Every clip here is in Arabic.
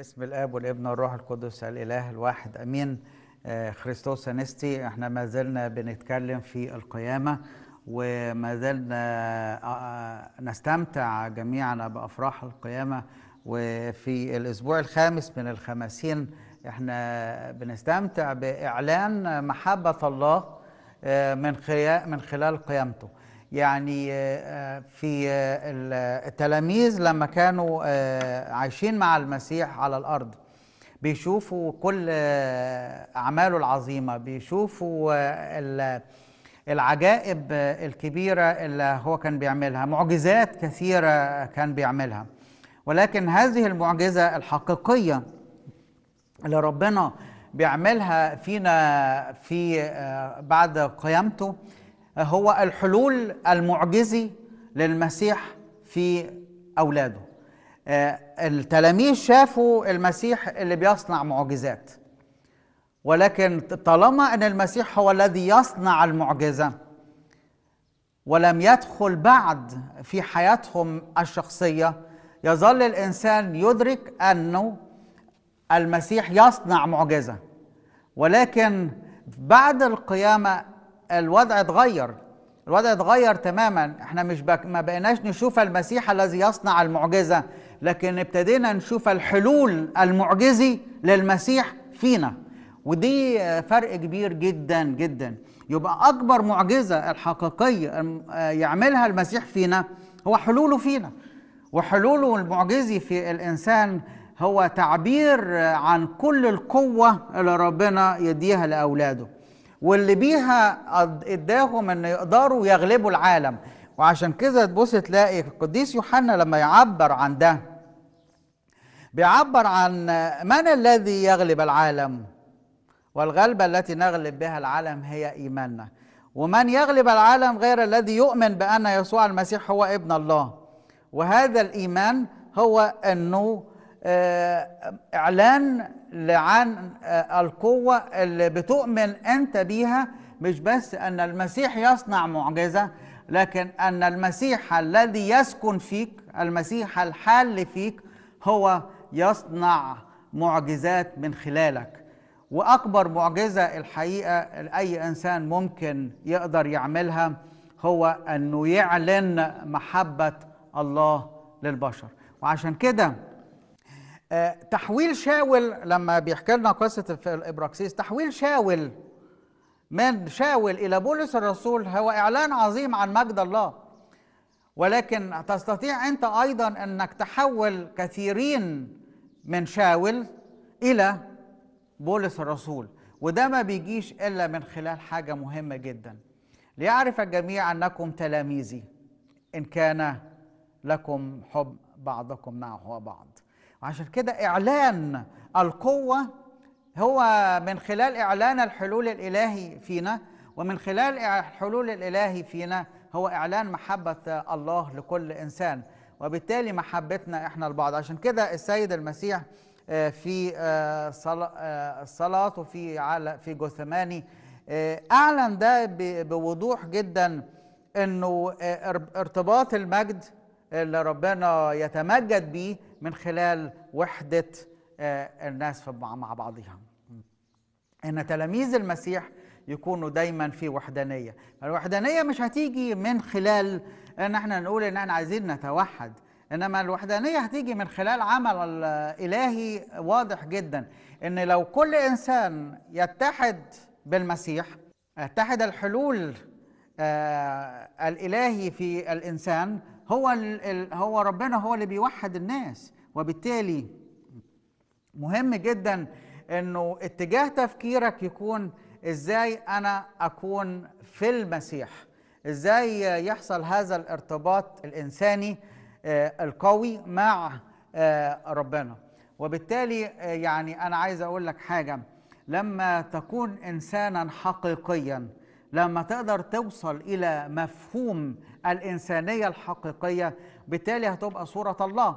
بسم الاب والابن والروح القدس الاله الواحد امين آه، خريستوس انستي احنا ما زلنا بنتكلم في القيامه وما زلنا آه، آه، نستمتع جميعا بافراح القيامه وفي الاسبوع الخامس من الخمسين احنا بنستمتع باعلان محبه الله من من خلال قيامته يعني آه، آه، في آه، التلاميذ لما كانوا عايشين مع المسيح على الارض بيشوفوا كل اعماله العظيمه بيشوفوا العجائب الكبيره اللي هو كان بيعملها معجزات كثيره كان بيعملها ولكن هذه المعجزه الحقيقيه اللي ربنا بيعملها فينا في بعد قيامته هو الحلول المعجزي للمسيح في اولاده آه، التلاميذ شافوا المسيح اللي بيصنع معجزات ولكن طالما ان المسيح هو الذي يصنع المعجزه ولم يدخل بعد في حياتهم الشخصيه يظل الانسان يدرك انه المسيح يصنع معجزه ولكن بعد القيامه الوضع اتغير الوضع اتغير تماما احنا مش بك ما بقيناش نشوف المسيح الذي يصنع المعجزه لكن ابتدينا نشوف الحلول المعجزي للمسيح فينا ودي فرق كبير جدا جدا يبقى اكبر معجزه الحقيقيه يعملها المسيح فينا هو حلوله فينا وحلوله المعجزي في الانسان هو تعبير عن كل القوه اللي ربنا يديها لاولاده واللي بيها اداهم ان يقدروا يغلبوا العالم وعشان كده تبص تلاقي القديس يوحنا لما يعبر عن ده بيعبر عن من الذي يغلب العالم والغلبة التي نغلب بها العالم هي إيماننا ومن يغلب العالم غير الذي يؤمن بأن يسوع المسيح هو ابن الله وهذا الإيمان هو أنه آه، إعلان عن آه، القوة اللي بتؤمن أنت بيها مش بس أن المسيح يصنع معجزة لكن أن المسيح الذي يسكن فيك المسيح الحال فيك هو يصنع معجزات من خلالك وأكبر معجزة الحقيقة لأي إنسان ممكن يقدر يعملها هو أنه يعلن محبة الله للبشر وعشان كده آه، تحويل شاول لما بيحكي لنا قصه الابراكسيس تحويل شاول من شاول الى بولس الرسول هو اعلان عظيم عن مجد الله ولكن تستطيع انت ايضا انك تحول كثيرين من شاول الى بولس الرسول وده ما بيجيش الا من خلال حاجه مهمه جدا ليعرف الجميع انكم تلاميذي ان كان لكم حب بعضكم نحو بعض عشان كده إعلان القوة هو من خلال إعلان الحلول الإلهي فينا ومن خلال الحلول الإلهي فينا هو إعلان محبة الله لكل إنسان وبالتالي محبتنا إحنا لبعض عشان كده السيد المسيح آه، في آه، آه، الصلاة وفي في جثماني أعلن ده بوضوح جدا أنه ارتباط المجد اللي ربنا يتمجد بيه من خلال وحدة آه، الناس مع بعضها إن تلاميذ المسيح يكونوا دايما في وحدانية الوحدانية مش هتيجي من خلال ان احنا نقول ان احنا عايزين نتوحد انما الوحدانية هتيجي من خلال عمل الالهي واضح جدا ان لو كل انسان يتحد بالمسيح اتحد الحلول آه، الالهي في الانسان هو ال هو ربنا هو اللي بيوحد الناس وبالتالي مهم جدا انه اتجاه تفكيرك يكون ازاي انا اكون في المسيح ازاي يحصل هذا الارتباط الانساني آه، القوي مع آه، ربنا وبالتالي آه، يعني انا عايز اقول لك حاجه لما تكون انسانا حقيقيا لما تقدر توصل الى مفهوم الانسانيه الحقيقيه بالتالي هتبقى صوره الله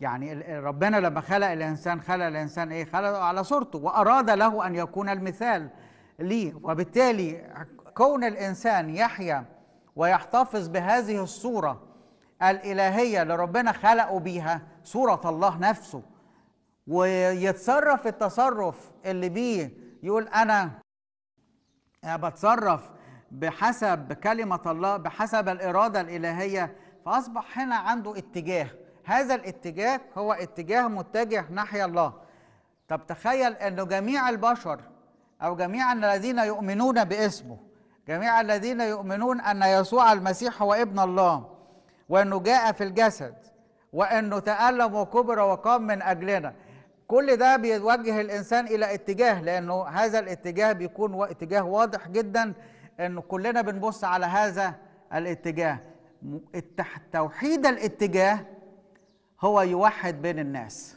يعني ربنا لما خلق الانسان خلق الانسان ايه خلقه على صورته واراد له ان يكون المثال ليه وبالتالي كون الانسان يحيا ويحتفظ بهذه الصوره الالهيه اللي ربنا خلقه بيها صوره الله نفسه ويتصرف التصرف اللي بيه يقول انا أنا بتصرف بحسب كلمة الله بحسب الإرادة الإلهية فأصبح هنا عنده اتجاه هذا الاتجاه هو اتجاه متجه نحو الله طب تخيل أن جميع البشر أو جميع الذين يؤمنون باسمه جميع الذين يؤمنون أن يسوع المسيح هو ابن الله وأنه جاء في الجسد وأنه تألم وكبر وقام من أجلنا كل ده بيوجه الانسان الى اتجاه لانه هذا الاتجاه بيكون اتجاه واضح جدا ان كلنا بنبص على هذا الاتجاه توحيد الاتجاه هو يوحد بين الناس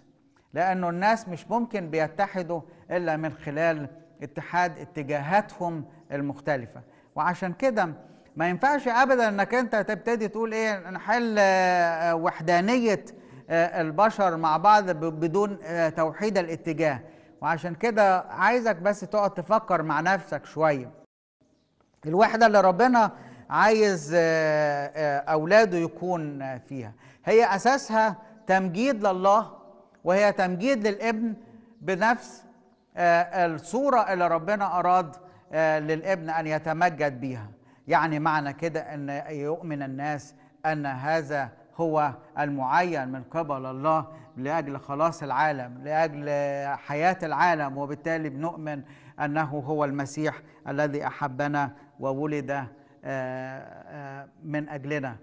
لانه الناس مش ممكن بيتحدوا الا من خلال اتحاد اتجاهاتهم المختلفه وعشان كده ما ينفعش ابدا انك انت تبتدي تقول ايه نحل آه، وحدانيه آه، البشر مع بعض بدون آه، توحيد الاتجاه وعشان كده عايزك بس تقعد تفكر مع نفسك شويه الوحده اللي ربنا عايز آه، اولاده يكون فيها هي اساسها تمجيد لله وهي تمجيد للابن بنفس الصوره اللي ربنا اراد للابن ان يتمجد بيها يعني معنى كده ان يؤمن الناس ان هذا هو المعين من قبل الله لاجل خلاص العالم لاجل حياه العالم وبالتالي بنؤمن انه هو المسيح الذي احبنا وولد آه، آه، من اجلنا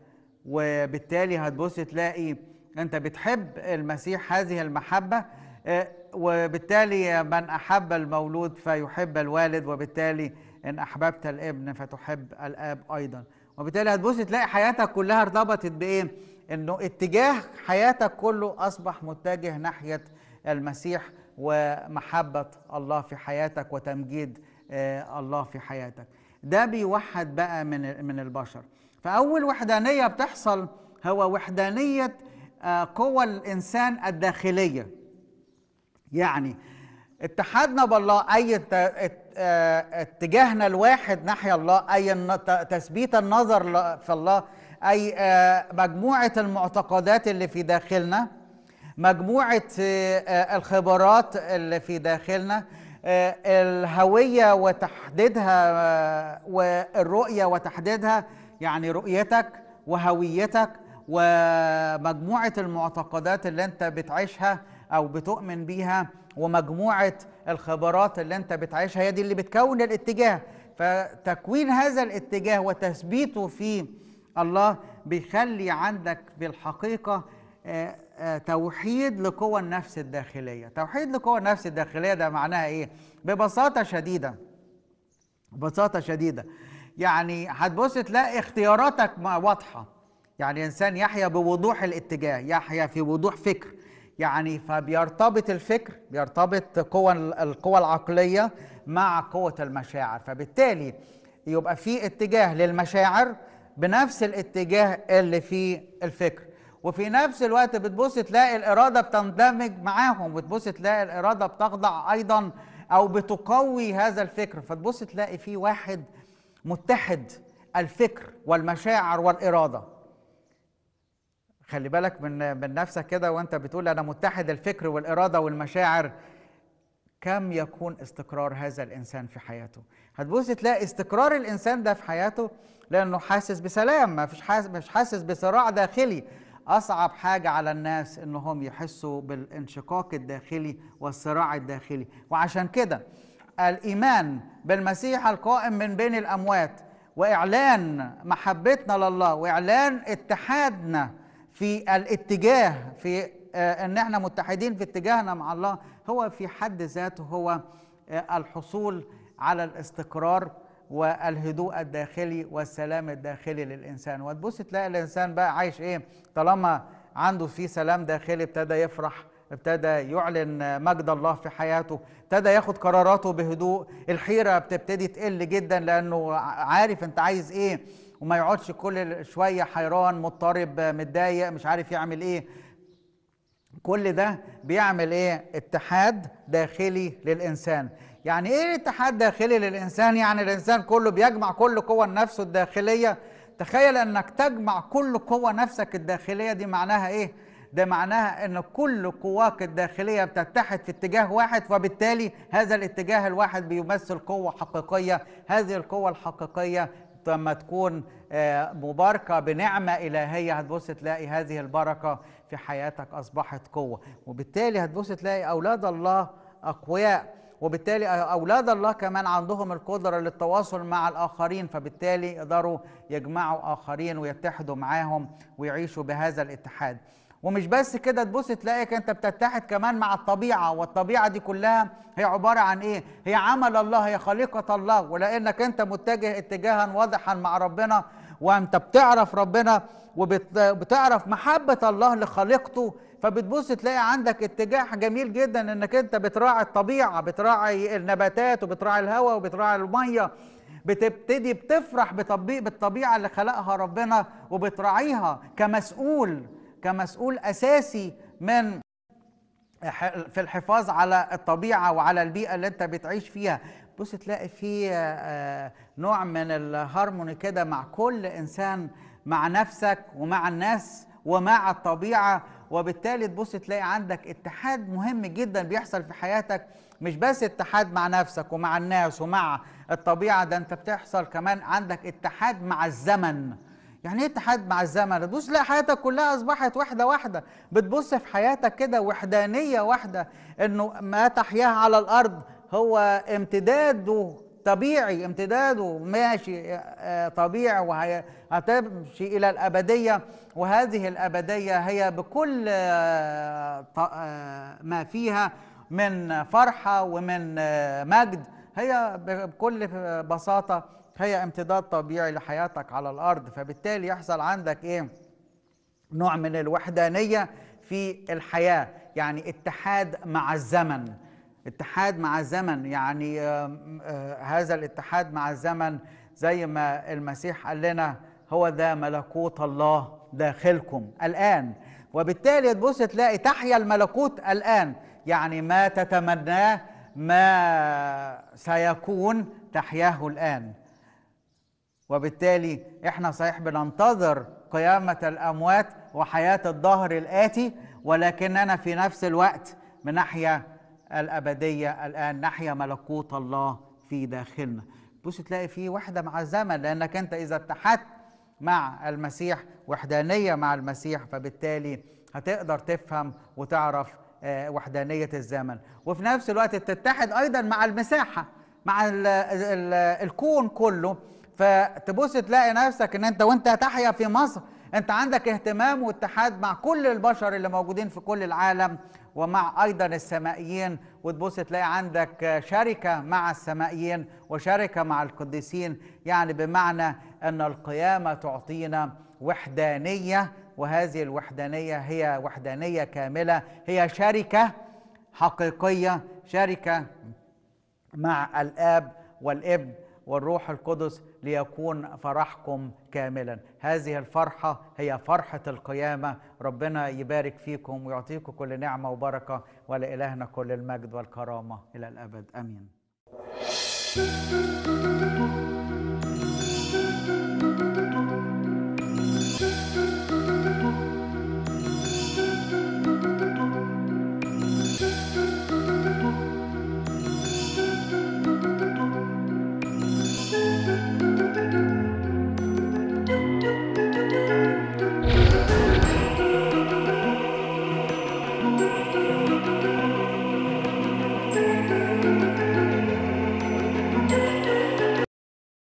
وبالتالي هتبص تلاقي انت بتحب المسيح هذه المحبه آه، وبالتالي من احب المولود فيحب الوالد وبالتالي ان احببت الابن فتحب الاب ايضا وبالتالي هتبص تلاقي حياتك كلها ارتبطت بايه انه اتجاه حياتك كله اصبح متجه ناحيه المسيح ومحبه الله في حياتك وتمجيد آه، الله في حياتك ده بيوحد بقى من من البشر فاول وحدانيه بتحصل هو وحدانيه آه، قوى الانسان الداخليه يعني اتحادنا بالله اي آه، اتجاهنا الواحد ناحية الله اي تثبيت النظر في الله اي آه، مجموعه المعتقدات اللي في داخلنا مجموعه آه، آه، الخبرات اللي في داخلنا الهويه وتحديدها والرؤيه وتحديدها يعني رؤيتك وهويتك ومجموعه المعتقدات اللي انت بتعيشها او بتؤمن بيها ومجموعه الخبرات اللي انت بتعيشها هي دي اللي بتكون الاتجاه فتكوين هذا الاتجاه وتثبيته في الله بيخلي عندك في الحقيقة آه، آه، توحيد لقوى النفس الداخلية توحيد لقوى النفس الداخلية ده معناها إيه؟ ببساطة شديدة ببساطة شديدة يعني هتبص تلاقي اختياراتك واضحة يعني إنسان يحيا بوضوح الاتجاه يحيا في وضوح فكر يعني فبيرتبط الفكر بيرتبط قوى القوى العقلية مع قوة المشاعر فبالتالي يبقى في اتجاه للمشاعر بنفس الاتجاه اللي فيه الفكر وفي نفس الوقت بتبص تلاقي الاراده بتندمج معاهم وتبص تلاقي الاراده بتخضع ايضا او بتقوي هذا الفكر فتبص تلاقي في واحد متحد الفكر والمشاعر والاراده خلي بالك من من نفسك كده وانت بتقول انا متحد الفكر والاراده والمشاعر كم يكون استقرار هذا الانسان في حياته هتبص تلاقي استقرار الانسان ده في حياته لانه حاسس بسلام ما فيش حاسس مش حاسس بصراع داخلي اصعب حاجه على الناس انهم يحسوا بالانشقاق الداخلي والصراع الداخلي وعشان كده الايمان بالمسيح القائم من بين الاموات واعلان محبتنا لله واعلان اتحادنا في الاتجاه في آه، ان احنا متحدين في اتجاهنا مع الله هو في حد ذاته هو آه، الحصول على الاستقرار والهدوء الداخلي والسلام الداخلي للإنسان وتبص تلاقي الإنسان بقى عايش إيه طالما عنده في سلام داخلي ابتدى يفرح ابتدى يعلن مجد الله في حياته ابتدى ياخد قراراته بهدوء الحيرة بتبتدي تقل جدا لأنه عارف أنت عايز إيه وما يقعدش كل شوية حيران مضطرب متضايق مش عارف يعمل إيه كل ده بيعمل ايه اتحاد داخلي للانسان يعني ايه اتحاد داخلي للانسان يعني الانسان كله بيجمع كل قوى نفسه الداخليه تخيل انك تجمع كل قوى نفسك الداخليه دي معناها ايه ده معناها ان كل قواك الداخليه بتتحد في اتجاه واحد وبالتالي هذا الاتجاه الواحد بيمثل قوه حقيقيه هذه القوه الحقيقيه ما تكون آه، مباركة بنعمة إلهية هتبص تلاقي هذه البركة في حياتك أصبحت قوة وبالتالي هتبص تلاقي أولاد الله أقوياء وبالتالي أولاد الله كمان عندهم القدرة للتواصل مع الآخرين فبالتالي يقدروا يجمعوا آخرين ويتحدوا معاهم ويعيشوا بهذا الاتحاد ومش بس كده تبص تلاقيك انت بتتحد كمان مع الطبيعه والطبيعه دي كلها هي عباره عن ايه هي عمل الله هي خليقه الله ولانك انت متجه اتجاها واضحا مع ربنا وانت بتعرف ربنا وبتعرف محبه الله لخليقته فبتبص تلاقي عندك اتجاه جميل جدا انك انت بتراعي الطبيعه بتراعي النباتات وبتراعي الهواء وبتراعي الميه بتبتدي بتفرح بتطبيق بالطبيعه اللي خلقها ربنا وبتراعيها كمسؤول كمسؤول اساسي من في الحفاظ على الطبيعه وعلى البيئه اللي انت بتعيش فيها بص تلاقي في نوع من الهارموني كده مع كل انسان مع نفسك ومع الناس ومع الطبيعه وبالتالي تبص تلاقي عندك اتحاد مهم جدا بيحصل في حياتك مش بس اتحاد مع نفسك ومع الناس ومع الطبيعه ده انت بتحصل كمان عندك اتحاد مع الزمن يعني ايه اتحاد مع الزمن تبص لا حياتك كلها اصبحت وحده واحده بتبص في حياتك كده وحدانيه واحده انه ما تحياه على الارض هو امتداد طبيعي امتداده ماشي آه، آه، طبيعي وهتمشي الى الابديه وهذه الابديه هي بكل آه، ما فيها من فرحه ومن مجد هي بكل بساطة هي امتداد طبيعي لحياتك على الأرض فبالتالي يحصل عندك إيه؟ نوع من الوحدانية في الحياة يعني اتحاد مع الزمن اتحاد مع الزمن يعني آه، هذا الاتحاد مع الزمن زي ما المسيح قال لنا هو ذا ملكوت الله داخلكم الآن وبالتالي تبص تلاقي تحيا الملكوت الآن يعني ما تتمناه ما سيكون تحياه الآن وبالتالي احنا صحيح بننتظر قيامة الأموات وحياة الظهر الآتي ولكننا في نفس الوقت بنحيا الأبدية الآن نحيا ملكوت الله في داخلنا بص تلاقي فيه وحدة مع الزمن لأنك أنت إذا اتحدت مع المسيح وحدانية مع المسيح فبالتالي هتقدر تفهم وتعرف آه، وحدانيه الزمن وفي نفس الوقت تتحد ايضا مع المساحه مع الـ الـ الكون كله فتبص تلاقي نفسك ان انت وانت تحيا في مصر انت عندك اهتمام واتحاد مع كل البشر اللي موجودين في كل العالم ومع ايضا السمائيين وتبص تلاقي عندك شركه مع السمائيين وشركه مع القديسين يعني بمعنى ان القيامه تعطينا وحدانيه وهذه الوحدانيه هي وحدانيه كامله هي شركه حقيقيه شركه مع الاب والابن والروح القدس ليكون فرحكم كاملا هذه الفرحة هي فرحة القيامة ربنا يبارك فيكم ويعطيكم كل نعمة وبركة ولإلهنا كل المجد والكرامة إلى الأبد أمين